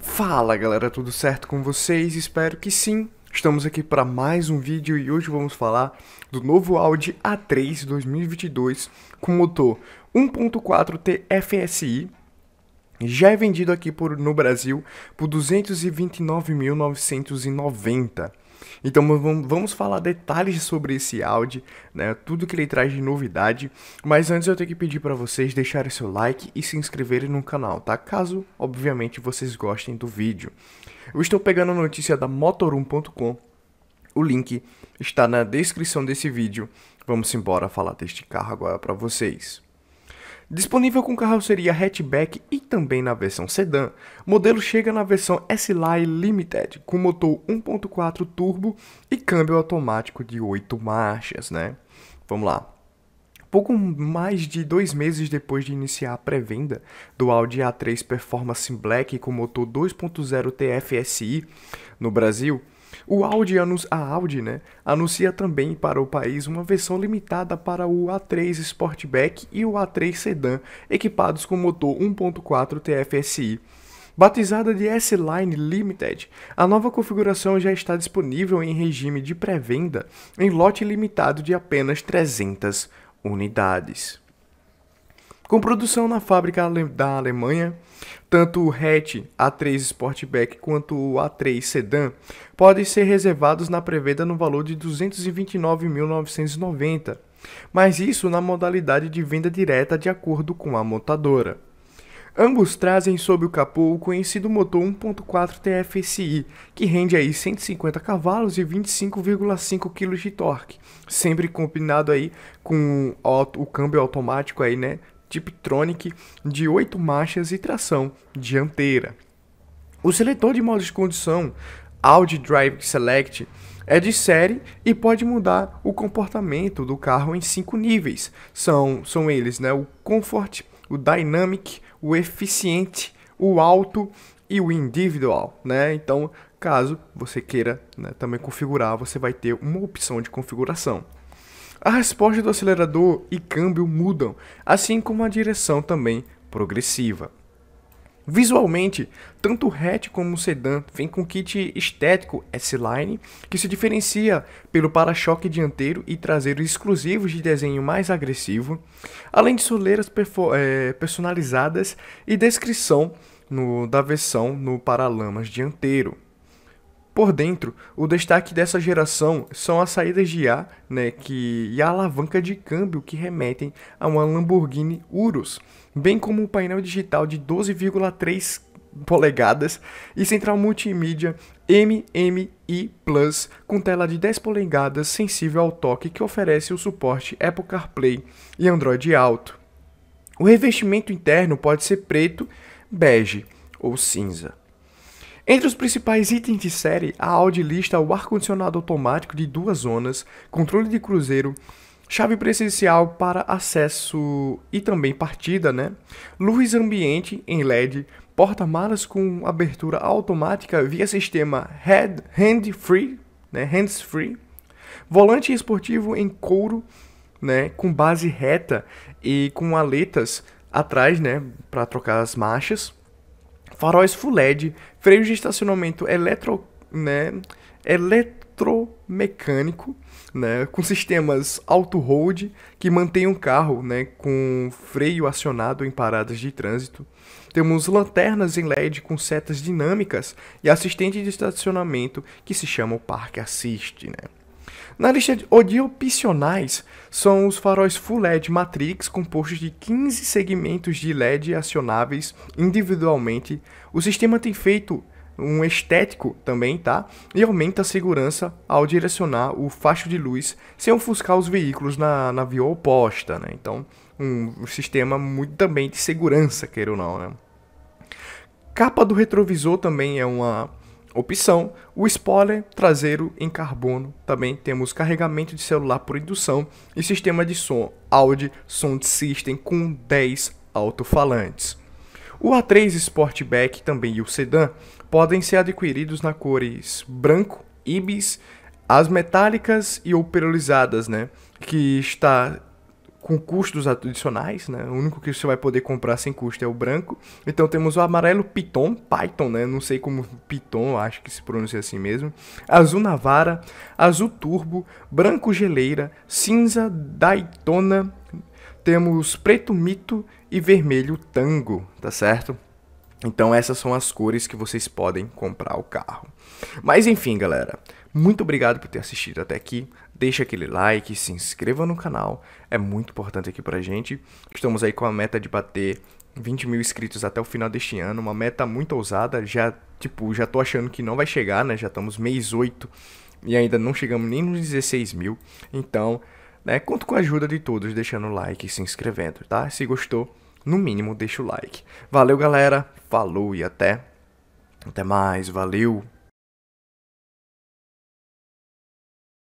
Fala galera, tudo certo com vocês? Espero que sim. Estamos aqui para mais um vídeo e hoje vamos falar do novo Audi A3 2022 com motor 1.4 TFSI. Já é vendido aqui por, no Brasil por 229.990. Então vamos falar detalhes sobre esse Audi, né, tudo que ele traz de novidade, mas antes eu tenho que pedir para vocês deixarem seu like e se inscreverem no canal, tá? Caso, obviamente, vocês gostem do vídeo. Eu estou pegando a notícia da motorum.com, o link está na descrição desse vídeo. Vamos embora falar deste carro agora para vocês. Disponível com carroceria hatchback e também na versão sedã, o modelo chega na versão S-Line Limited, com motor 1.4 turbo e câmbio automático de 8 marchas, né? Vamos lá. Pouco mais de dois meses depois de iniciar a pré-venda do Audi A3 Performance Black com motor 2.0 TFSI no Brasil, o Audi, a Audi né, anuncia também para o país uma versão limitada para o A3 Sportback e o A3 Sedan, equipados com motor 1.4 TFSI. Batizada de S-Line Limited, a nova configuração já está disponível em regime de pré-venda em lote limitado de apenas 300 unidades. Com produção na fábrica da Alemanha, tanto o hatch A3 Sportback quanto o A3 Sedan podem ser reservados na pré-venda no valor de 229.990, mas isso na modalidade de venda direta de acordo com a montadora. Ambos trazem sob o capô o conhecido motor 1.4 TFSI, que rende aí 150 cavalos e 25,5 kg de torque, sempre combinado aí com o câmbio automático aí, né, Tiptronic de 8 marchas e tração dianteira. O seletor de modos de condução Audi Drive Select é de série e pode mudar o comportamento do carro em cinco níveis. São, são eles, né? O Comfort, o Dynamic, o Eficiente, o Alto e o Individual, né? Então, caso você queira né, também configurar, você vai ter uma opção de configuração. A resposta do acelerador e câmbio mudam, assim como a direção também progressiva. Visualmente, tanto o hatch como o sedã vem com kit estético S-Line, que se diferencia pelo para-choque dianteiro e traseiro exclusivos de desenho mais agressivo, além de soleiras é, personalizadas e descrição no, da versão no paralamas dianteiro. Por dentro, o destaque dessa geração são as saídas de ar né, que, e a alavanca de câmbio que remetem a uma Lamborghini Urus, bem como um painel digital de 12,3 polegadas e central multimídia MMI Plus com tela de 10 polegadas sensível ao toque que oferece o suporte Apple CarPlay e Android Auto. O revestimento interno pode ser preto, bege ou cinza. Entre os principais itens de série, a Audi lista o ar-condicionado automático de duas zonas, controle de cruzeiro, chave presencial para acesso e também partida, né? Luz ambiente em LED, porta-malas com abertura automática via sistema head, hand free, né? hands free, volante esportivo em couro, né? Com base reta e com aletas atrás, né? Para trocar as marchas faróis é full LED, freios de estacionamento eletro, né, eletromecânico, né, com sistemas auto-hold que mantém o carro né, com freio acionado em paradas de trânsito. Temos lanternas em LED com setas dinâmicas e assistente de estacionamento que se chama o Assist. Né. Na lista de opcionais são os faróis Full LED Matrix, compostos de 15 segmentos de LED acionáveis individualmente. O sistema tem feito um estético também, tá? E aumenta a segurança ao direcionar o facho de luz sem ofuscar os veículos na, na via oposta, né? Então, um, sistema muito também de segurança, queira ou não, né? Capa do retrovisor também é uma opção. O spoiler traseiro em carbono, também temos carregamento de celular por indução e sistema de som Audi Sound System com 10 alto-falantes. O A3 Sportback também e o sedã podem ser adquiridos na cores branco, ibis, as metálicas e ou perolizadas, né, que está com custos adicionais, né? O único que você vai poder comprar sem custo é o branco. Então temos o amarelo Python, Python, né? Não sei como Python, acho que se pronuncia assim mesmo. Azul Navara, azul Turbo, branco Geleira, cinza Daytona. Temos preto Mito e vermelho Tango, tá certo? Então essas são as cores que vocês podem comprar o carro. Mas enfim, galera, muito obrigado por ter assistido até aqui deixa aquele like, se inscreva no canal, é muito importante aqui pra gente. Estamos aí com a meta de bater 20 mil inscritos até o final deste ano, uma meta muito ousada, já, tipo, já tô achando que não vai chegar, né, já estamos mês 8 e ainda não chegamos nem nos 16 mil, então, né, conto com a ajuda de todos, deixando o like e se inscrevendo, tá? Se gostou, no mínimo, deixa o like. Valeu, galera, falou e até, até mais, valeu!